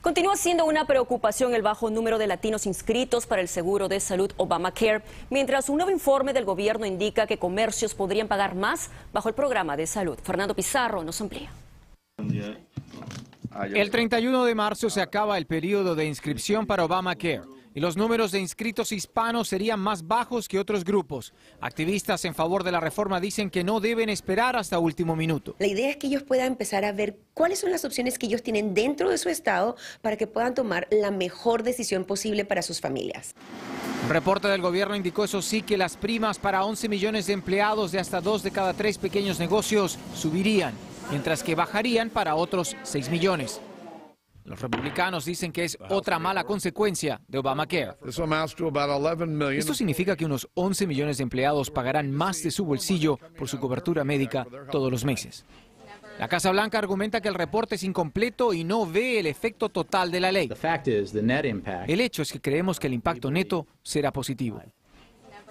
Continúa siendo una preocupación el bajo número de latinos inscritos para el seguro de salud Obamacare, mientras un nuevo informe del gobierno indica que comercios podrían pagar más bajo el programa de salud. Fernando Pizarro nos amplía. El 31 de marzo se acaba el periodo de inscripción para Obamacare y los números de inscritos hispanos serían más bajos que otros grupos. Activistas en favor de la reforma dicen que no deben esperar hasta último minuto. La idea es que ellos puedan empezar a ver cuáles son las opciones que ellos tienen dentro de su estado para que puedan tomar la mejor decisión posible para sus familias. Un reporte del gobierno indicó eso sí que las primas para 11 millones de empleados de hasta dos de cada tres pequeños negocios subirían, mientras que bajarían para otros 6 millones. Los republicanos dicen que es otra mala consecuencia de Obamacare. Esto significa que unos 11 millones de empleados pagarán más de su bolsillo por su cobertura médica todos los meses. La Casa Blanca argumenta que el reporte es incompleto y no ve el efecto total de la ley. El hecho es que creemos que el impacto neto será positivo.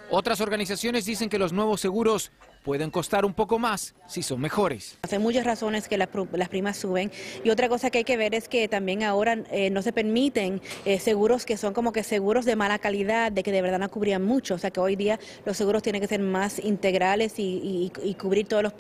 Otras organizaciones dicen que los nuevos seguros pueden costar un poco más si son mejores. Hace muchas razones que las, primas suben y otra cosa que hay que ver es que también ahora eh, no se permiten eh, seguros que son como que seguros de mala calidad, de que de verdad no cubrían mucho, o sea que hoy día los seguros tienen que ser más integrales y, cubrir todos los,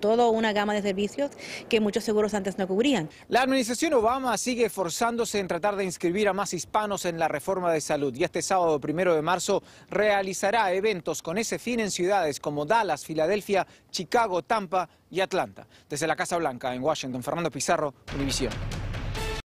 toda una gama de servicios que muchos seguros antes no cubrían. La administración Obama sigue forzándose en tratar de inscribir a más hispanos en la reforma de salud y este sábado primero de marzo realizará eventos con ese fin en ciudades como Dallas, Filadelfia, Chicago, Tampa y Atlanta. Desde la Casa Blanca, en Washington, Fernando Pizarro, Univisión.